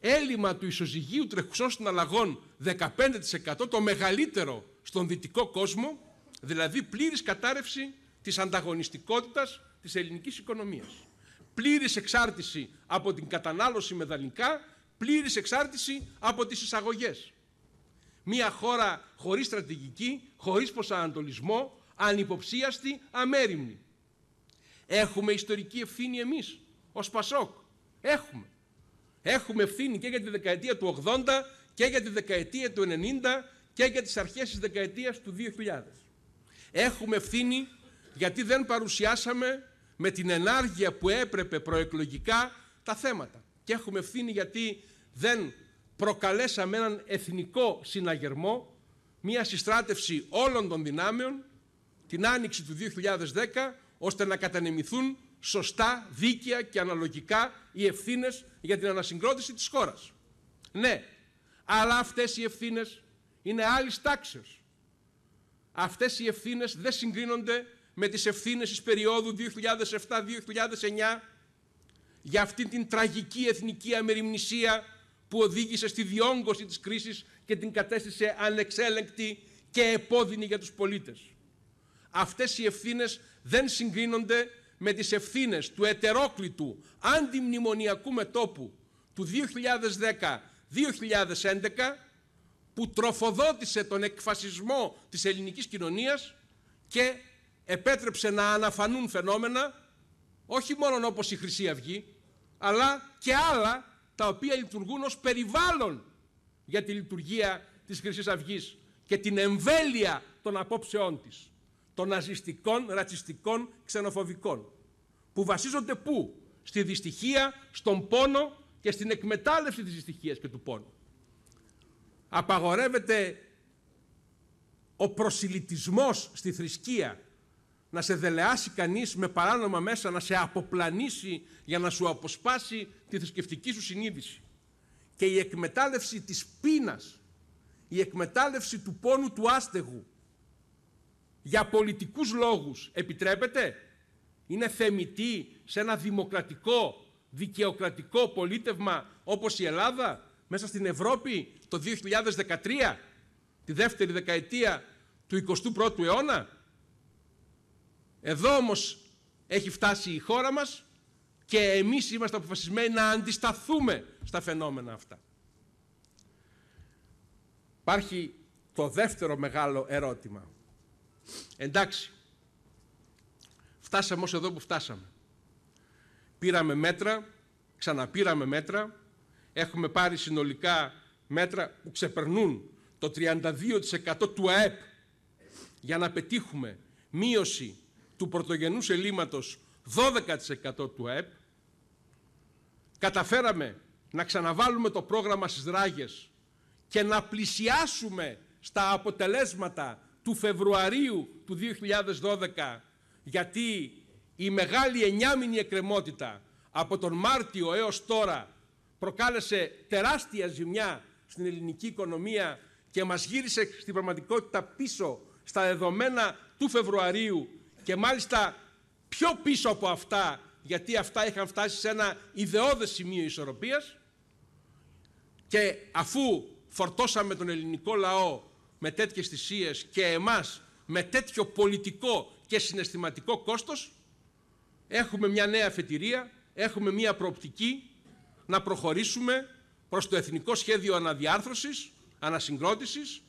έλλειμμα του ισοζυγίου τρεχουσών συναλλαγών 15% το μεγαλύτερο στον δυτικό κόσμο, δηλαδή πλήρης κατάρρευση της ανταγωνιστικότητας της ελληνικής οικονομίας. Πλήρης εξάρτηση από την κατανάλωση με πλήρης εξάρτηση από τις εισαγωγές. Μία χώρα χωρίς στρατηγική, χωρίς προσανατολισμό, ανυποψίαστη, αμέριμνη. Έχουμε ιστορική ευθύνη εμείς, ως Πασόκ. Έχουμε. Έχουμε ευθύνη και για τη δεκαετία του 80 και για τη δεκαετία του 90 και για τις αρχές της δεκαετίας του 2000. Έχουμε ευθύνη γιατί δεν παρουσιάσαμε με την ενάργεια που έπρεπε προεκλογικά τα θέματα και έχουμε ευθύνη γιατί δεν προκαλέσαμε έναν εθνικό συναγερμό, μια συστράτευση όλων των δυνάμεων την άνοιξη του 2010, ώστε να κατανεμηθούν σωστά, δίκαια και αναλογικά οι ευθύνες για την ανασυγκρότηση της χώρας. Ναι, αλλά αυτές οι ευθύνες είναι άλλης τάξεως. Αυτές οι ευθύνες δεν συγκρίνονται με τις ευθύνες της περίοδου 2007-2009 για αυτήν την τραγική εθνική αμεριμνησία που οδήγησε στη διόγκωση της κρίσης και την κατέστησε ανεξέλεγκτη και επώδυνη για τους πολίτες. Αυτές οι ευθύνες δεν συγκρίνονται με τις ευθύνες του ετερόκλητου αντιμνημονιακού μετόπου του 2010-2011 που τροφοδότησε τον εκφασισμό της ελληνικής κοινωνίας και επέτρεψε να αναφανούν φαινόμενα όχι μόνο όπως η Χρυσή Αυγή αλλά και άλλα τα οποία λειτουργούν ως περιβάλλον για τη λειτουργία της χρυσής αυγής και την εμβέλεια των απόψεών της, των ναζιστικών, ρατσιστικών, ξενοφοβικών, που βασίζονται πού, στη δυστυχία, στον πόνο και στην εκμετάλλευση της δυστυχίας και του πόνου. Απαγορεύεται ο προσιλητισμός στη θρησκεία να σε δελεάσει κανείς με παράνομα μέσα, να σε αποπλανήσει για να σου αποσπάσει τη θρησκευτική σου συνείδηση. Και η εκμετάλλευση της πείνας, η εκμετάλλευση του πόνου του άστεγου για πολιτικούς λόγους επιτρέπεται, είναι θεμητή σε ένα δημοκρατικό, δικαιοκρατικό πολίτευμα όπως η Ελλάδα, μέσα στην Ευρώπη το 2013, τη δεύτερη δεκαετία του 21ου αιώνα. Εδώ όμως έχει φτάσει η χώρα μας και εμείς είμαστε αποφασισμένοι να αντισταθούμε στα φαινόμενα αυτά. Υπάρχει το δεύτερο μεγάλο ερώτημα. Εντάξει, φτάσαμε ως εδώ που φτάσαμε. Πήραμε μέτρα, ξαναπήραμε μέτρα, έχουμε πάρει συνολικά μέτρα που ξεπερνούν το 32% του ΑΕΠ για να πετύχουμε μείωση του πρωτογενούς ελλείμματος 12% του ΑΕΠ, καταφέραμε να ξαναβάλουμε το πρόγραμμα στις ράγες και να πλησιάσουμε στα αποτελέσματα του Φεβρουαρίου του 2012 γιατί η μεγάλη εννιάμινη εκκρεμότητα από τον Μάρτιο έως τώρα προκάλεσε τεράστια ζημιά στην ελληνική οικονομία και μας γύρισε στην πραγματικότητα πίσω στα δεδομένα του Φεβρουαρίου και μάλιστα πιο πίσω από αυτά, γιατί αυτά είχαν φτάσει σε ένα ιδεώδες σημείο ισορροπίας και αφού φορτώσαμε τον ελληνικό λαό με τέτοιες θυσίες και εμάς με τέτοιο πολιτικό και συναισθηματικό κόστος, έχουμε μια νέα αφετηρία, έχουμε μια προοπτική να προχωρήσουμε προς το εθνικό σχέδιο αναδιάρθρωσης, ανασυγκρότησης,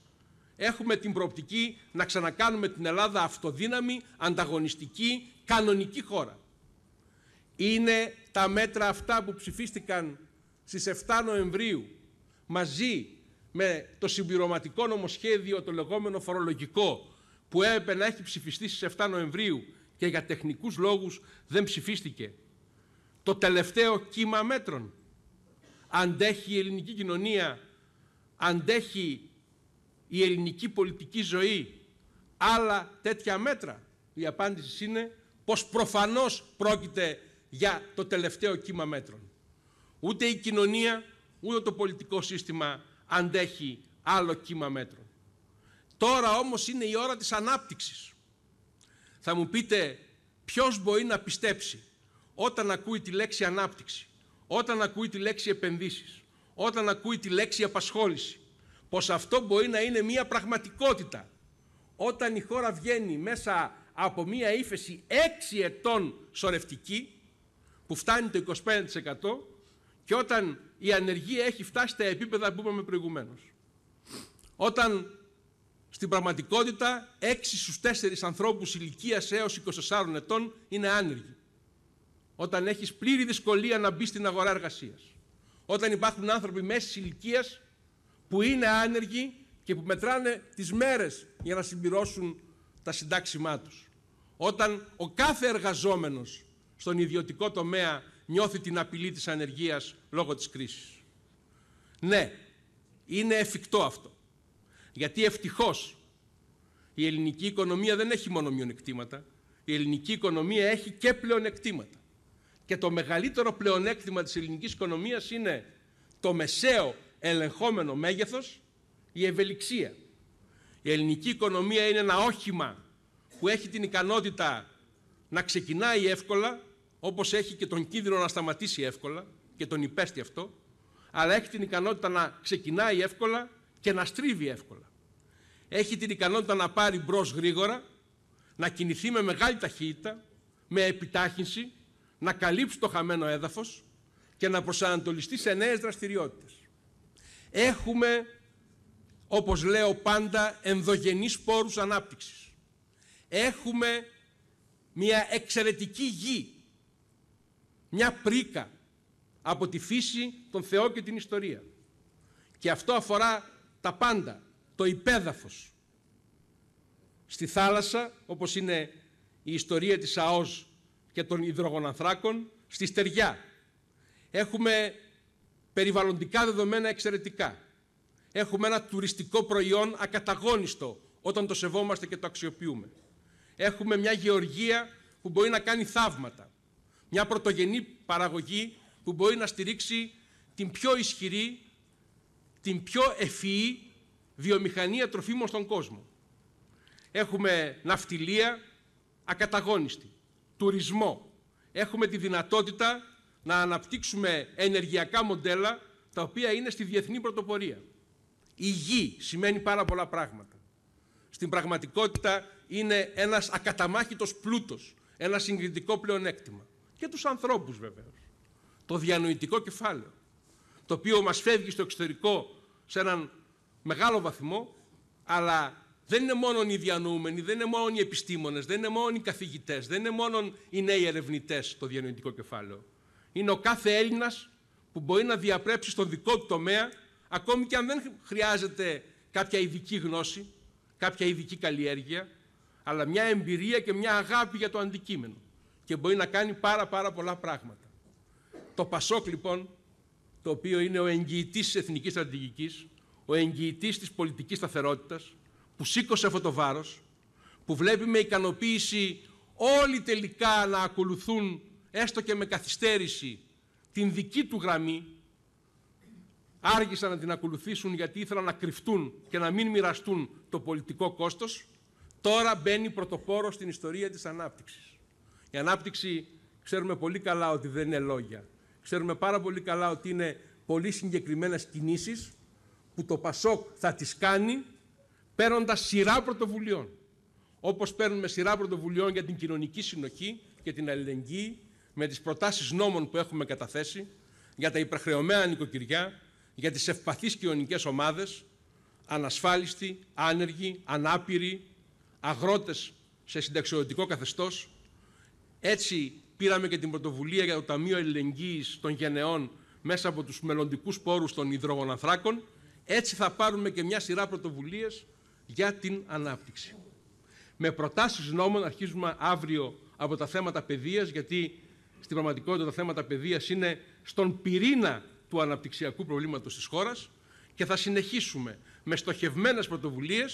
Έχουμε την προοπτική να ξανακάνουμε την Ελλάδα αυτοδύναμη, ανταγωνιστική, κανονική χώρα. Είναι τα μέτρα αυτά που ψηφίστηκαν στις 7 Νοεμβρίου μαζί με το συμπληρωματικό νομοσχέδιο, το λεγόμενο φορολογικό, που έπρεπε να έχει ψηφιστεί στις 7 Νοεμβρίου και για τεχνικούς λόγους δεν ψηφίστηκε. Το τελευταίο κύμα μέτρων. Αντέχει η ελληνική κοινωνία, αντέχει η ελληνική πολιτική ζωή άλλα τέτοια μέτρα. Η απάντηση είναι πως προφανώς πρόκειται για το τελευταίο κύμα μέτρων. Ούτε η κοινωνία, ούτε το πολιτικό σύστημα αντέχει άλλο κύμα μέτρων. Τώρα όμως είναι η ώρα της ανάπτυξης. Θα μου πείτε ποιος μπορεί να πιστέψει όταν ακούει τη λέξη ανάπτυξη, όταν ακούει τη λέξη επενδύσεις, όταν ακούει τη λέξη απασχόληση, πως αυτό μπορεί να είναι μια πραγματικότητα. Όταν η χώρα βγαίνει μέσα από μια ύφεση 6 ετών σορευτική, που φτάνει το 25% και όταν η ανεργία έχει φτάσει στα επίπεδα που είπαμε προηγουμένως. Όταν στην πραγματικότητα 6 στους 4 ανθρώπους ηλικίας έως 24 ετών είναι άνεργοι. Όταν έχεις πλήρη δυσκολία να μπεις στην αγορά εργασίας. Όταν υπάρχουν άνθρωποι μέσης ηλικίας που είναι άνεργοι και που μετράνε τις μέρες για να συμπληρώσουν τα συντάξιμά τους. Όταν ο κάθε εργαζόμενος στον ιδιωτικό τομέα νιώθει την απειλή της ανεργίας λόγω της κρίσης. Ναι, είναι εφικτό αυτό. Γιατί ευτυχώς η ελληνική οικονομία δεν έχει μόνο μειονεκτήματα. Η ελληνική οικονομία έχει και πλεονεκτήματα. Και το μεγαλύτερο πλεονέκτημα της ελληνικής οικονομίας είναι το μεσαίο ελεγχόμενο μέγεθος η ευελιξία. Η ελληνική οικονομία είναι ένα όχημα που έχει την ικανότητα να ξεκινάει εύκολα, όπως έχει και τον κίνδυνο να σταματήσει εύκολα και τον υπέστη αυτό, αλλά έχει την ικανότητα να ξεκινάει εύκολα και να στρίβει εύκολα. Έχει την ικανότητα να πάρει μπρος γρήγορα, να κινηθεί με μεγάλη ταχύτητα, με επιτάχυνση, να καλύψει το χαμένο έδαφος και να προσανατολιστεί σε νέες δραστηριότητες. Έχουμε, όπως λέω πάντα, ενδογενείς πόρους ανάπτυξης. Έχουμε μια εξαιρετική γη, μια πρίκα από τη φύση, τον Θεό και την ιστορία. Και αυτό αφορά τα πάντα, το υπέδαφος. Στη θάλασσα, όπως είναι η ιστορία της ΑΟΣ και των υδρογονανθράκων, στη στεριά. Έχουμε περιβαλλοντικά δεδομένα εξαιρετικά. Έχουμε ένα τουριστικό προϊόν ακαταγόνιστο όταν το σεβόμαστε και το αξιοποιούμε. Έχουμε μια γεωργία που μπορεί να κάνει θαύματα. Μια πρωτογενή παραγωγή που μπορεί να στηρίξει την πιο ισχυρή, την πιο ευφυή βιομηχανία τροφίμων στον κόσμο. Έχουμε ναυτιλία ακαταγόνιστη, τουρισμό. Έχουμε τη δυνατότητα να αναπτύξουμε ενεργειακά μοντέλα τα οποία είναι στη διεθνή πρωτοπορία. Η γη σημαίνει πάρα πολλά πράγματα. Στην πραγματικότητα είναι ένας ακαταμάχητος πλούτος, ένα συγκριτικό πλεονέκτημα. Και τους ανθρώπους βεβαίως. Το διανοητικό κεφάλαιο, το οποίο μας φεύγει στο εξωτερικό σε έναν μεγάλο βαθμό, αλλά δεν είναι μόνο οι διανοούμενοι, δεν είναι μόνο οι επιστήμονες, δεν είναι μόνο οι καθηγητές, δεν είναι μόνο οι νέοι ερευνητές το διανοητικό κεφάλαιο είναι ο κάθε Έλληνας που μπορεί να διαπρέψει στον δικό του τομέα, ακόμη και αν δεν χρειάζεται κάποια ειδική γνώση, κάποια ειδική καλλιέργεια, αλλά μια εμπειρία και μια αγάπη για το αντικείμενο. Και μπορεί να κάνει πάρα πάρα πολλά πράγματα. Το Πασόκ λοιπόν, το οποίο είναι ο εγγυητής της εθνικής στρατηγικής, ο εγγυητής της πολιτικής σταθερότητας, που σήκωσε αυτό το βάρος, που βλέπει με ικανοποίηση όλοι τελικά να ακολουθούν έστω και με καθυστέρηση, την δική του γραμμή, άργησαν να την ακολουθήσουν γιατί ήθελαν να κρυφτούν και να μην μοιραστούν το πολιτικό κόστος, τώρα μπαίνει πρωτοπόρο στην ιστορία της ανάπτυξης. Η ανάπτυξη ξέρουμε πολύ καλά ότι δεν είναι λόγια. Ξέρουμε πάρα πολύ καλά ότι είναι πολύ συγκεκριμένες κινήσεις που το ΠΑΣΟΚ θα τις κάνει παίρνοντας σειρά πρωτοβουλειών. Όπως παίρνουμε σειρά πρωτοβουλειών για την κοινωνική συνοχή και την αλληλεγγύη, με τις προτάσεις νόμων που έχουμε καταθέσει για τα υπερχρεωμένα νοικοκυριά, για τις ευπαθείς κοινωνικές ομάδες, ανασφάλιστοι, άνεργοι, ανάπηροι, αγρότες σε συνταξιοδοτικό καθεστώς. Έτσι πήραμε και την πρωτοβουλία για το Ταμείο Ελληνικής των Γενεών μέσα από τους μελλοντικούς πόρους των υδρογοναθράκων. Έτσι θα πάρουμε και μια σειρά πρωτοβουλίες για την ανάπτυξη. Με προτάσεις νόμων αρχίζουμε αύριο από τα θέματα παιδείας, γιατί στην πραγματικότητα τα θέματα παιδείας είναι στον πυρήνα του αναπτυξιακού προβλήματος της χώρας και θα συνεχίσουμε με στοχευμένες πρωτοβουλίες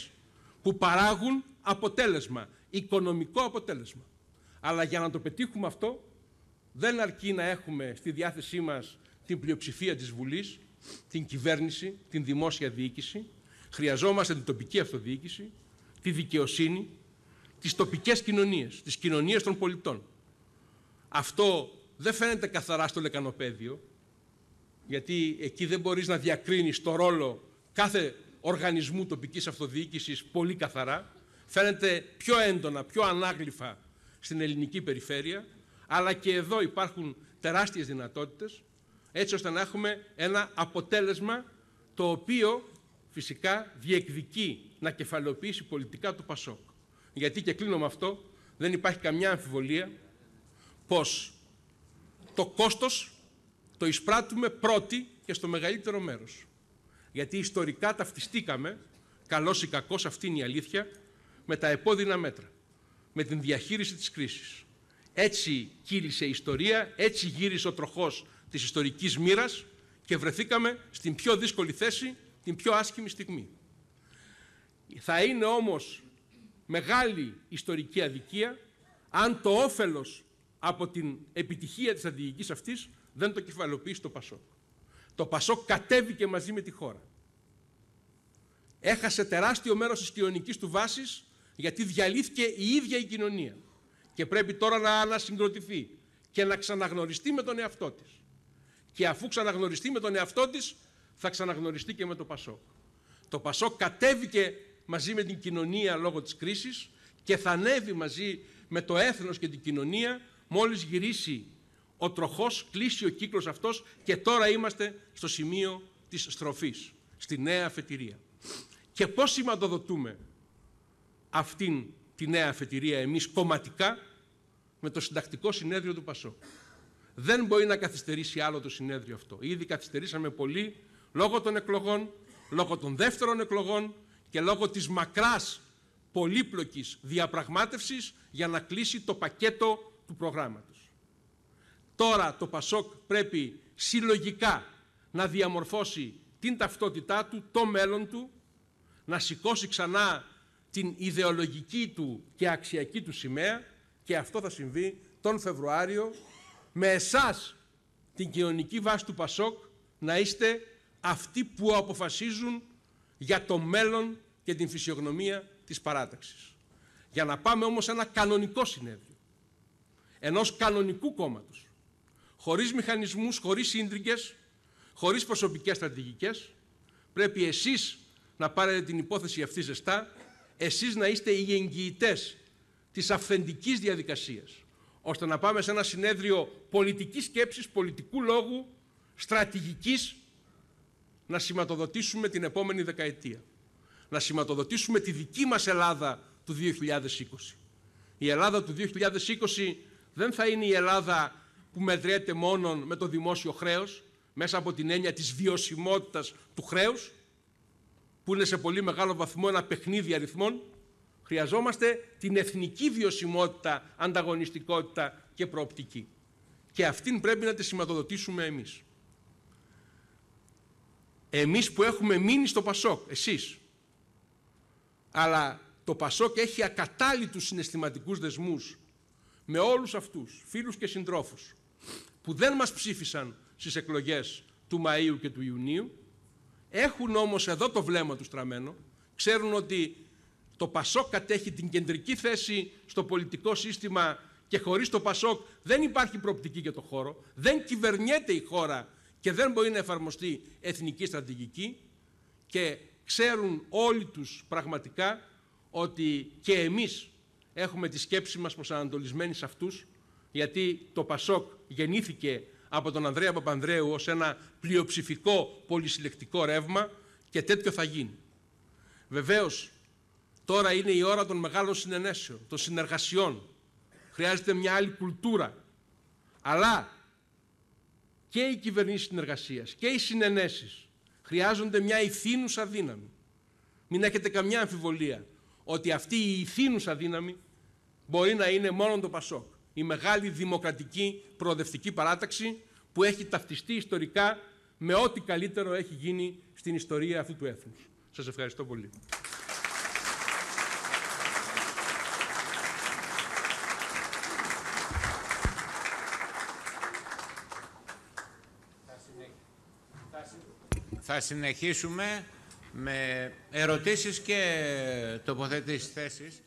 που παράγουν αποτέλεσμα, οικονομικό αποτέλεσμα. Αλλά για να το πετύχουμε αυτό δεν αρκεί να έχουμε στη διάθεσή μας την πλειοψηφία της Βουλής, την κυβέρνηση, την δημόσια διοίκηση. Χρειαζόμαστε την τοπική αυτοδιοίκηση, τη δικαιοσύνη, τις τοπικές κοινωνίες, τις κοινωνίες των πολιτών. Αυτό δεν φαίνεται καθαρά στο λεκανοπέδιο, γιατί εκεί δεν μπορείς να διακρίνεις το ρόλο κάθε οργανισμού τοπικής αυτοδιοίκησης πολύ καθαρά. Φαίνεται πιο έντονα, πιο ανάγλυφα στην ελληνική περιφέρεια, αλλά και εδώ υπάρχουν τεράστιες δυνατότητες, έτσι ώστε να έχουμε ένα αποτέλεσμα το οποίο φυσικά διεκδικεί να κεφαλαιοποιήσει πολιτικά το ΠΑΣΟΚ. Γιατί και κλείνω με αυτό, δεν υπάρχει καμιά αμφιβολία πως το κόστος το εισπράττουμε πρώτοι και στο μεγαλύτερο μέρος. Γιατί ιστορικά ταυτιστήκαμε, καλός ή κακός, αυτή είναι η αλήθεια, με τα επώδυνα μέτρα, με την διαχείριση της κρίσης. Έτσι κύλησε η ιστορία, έτσι γύρισε ο τροχός της ιστορικής μοίρας και βρεθήκαμε στην πιο δύσκολη θέση, την πιο άσχημη στιγμή. Θα είναι όμως μεγάλη ιστορική αδικία αν το όφελος από την επιτυχία της στρατηγική αυτής δεν το κεφαλοποίησε το Πασόκ. Το Πασόκ κατέβηκε μαζί με τη χώρα. Έχασε τεράστιο μέρος της κοινωνικής του βάσης γιατί διαλύθηκε η ίδια η κοινωνία. Και πρέπει τώρα να ανασυγκροτηθεί και να ξαναγνωριστεί με τον εαυτό της. Και αφού ξαναγνωριστεί με τον εαυτό της, θα ξαναγνωριστεί και με το Πασόκ. Το Πασόκ κατέβηκε μαζί με την κοινωνία λόγω της κρίσης και θα ανέβει μαζί με το έθνος και την κοινωνία Μόλις γυρίσει ο τροχός, κλείσει ο κύκλος αυτός και τώρα είμαστε στο σημείο της στροφής, στη νέα αφετηρία. Και πώς σηματοδοτούμε αυτήν τη νέα αφετηρία εμείς κομματικά με το συντακτικό συνέδριο του Πασό. Δεν μπορεί να καθυστερήσει άλλο το συνέδριο αυτό. Ήδη καθυστερήσαμε πολύ λόγω των εκλογών, λόγω των δεύτερων εκλογών και λόγω της μακράς πολύπλοκης διαπραγμάτευσης για να κλείσει το πακέτο του προγράμματος. Τώρα το ΠΑΣΟΚ πρέπει συλλογικά να διαμορφώσει την ταυτότητά του, το μέλλον του, να σηκώσει ξανά την ιδεολογική του και αξιακή του σημαία και αυτό θα συμβεί τον Φεβρουάριο με εσάς την κοινωνική βάση του ΠΑΣΟΚ να είστε αυτοί που αποφασίζουν για το μέλλον και την φυσιογνωμία της παράταξης. Για να πάμε όμως σε ένα κανονικό συνέδριο ενός κανονικού κόμματος, χωρίς μηχανισμούς, χωρίς σύντριγγες, χωρίς προσωπικές στρατηγικές, πρέπει εσείς να πάρετε την υπόθεση αυτή ζεστά, εσείς να είστε οι εγγυητές της αυθεντικής διαδικασίας, ώστε να πάμε σε ένα συνέδριο πολιτικής σκέψης, πολιτικού λόγου, στρατηγικής, να σηματοδοτήσουμε την επόμενη δεκαετία. Να σηματοδοτήσουμε τη δική μας Ελλάδα του 2020. Η Ελλάδα του 2020 δεν θα είναι η Ελλάδα που μετριέται μόνο με το δημόσιο χρέος, μέσα από την έννοια της βιωσιμότητας του χρέους, που είναι σε πολύ μεγάλο βαθμό ένα παιχνίδι αριθμών, χρειαζόμαστε την εθνική βιωσιμότητα, ανταγωνιστικότητα και προοπτική. Και αυτήν πρέπει να τη σηματοδοτήσουμε εμείς. Εμείς που έχουμε μείνει στο Πασόκ, εσείς. Αλλά το Πασόκ έχει ακατάλητους συναισθηματικούς δεσμούς με όλους αυτούς, φίλους και συντρόφους, που δεν μας ψήφισαν στις εκλογές του Μαΐου και του Ιουνίου, έχουν όμως εδώ το βλέμμα τους στραμμένο, ξέρουν ότι το Πασόκ κατέχει την κεντρική θέση στο πολιτικό σύστημα και χωρίς το Πασόκ δεν υπάρχει προοπτική για το χώρο, δεν κυβερνιέται η χώρα και δεν μπορεί να εφαρμοστεί εθνική στρατηγική και ξέρουν όλοι τους πραγματικά ότι και εμείς έχουμε τη σκέψη μας προσανατολισμένη σε αυτούς, γιατί το ΠΑΣΟΚ γεννήθηκε από τον Ανδρέα Παπανδρέου ως ένα πλειοψηφικό πολυσυλλεκτικό ρεύμα και τέτοιο θα γίνει. Βεβαίως, τώρα είναι η ώρα των μεγάλων συνενέσεων, των συνεργασιών. Χρειάζεται μια άλλη κουλτούρα. Αλλά και οι κυβερνήσεις συνεργασίας και οι συνενέσεις χρειάζονται μια ηθήνουσα δύναμη. Μην έχετε καμιά αμφιβολία ότι αυτή η ηθήνουσα δύναμη μπορεί να είναι μόνο το Πασόκ. Η μεγάλη δημοκρατική προοδευτική παράταξη που έχει ταυτιστεί ιστορικά με ό,τι καλύτερο έχει γίνει στην ιστορία αυτού του έθνους. Σας ευχαριστώ πολύ. Θα συνεχίσουμε με ερωτήσεις και τοποθετήσεις θέσεις.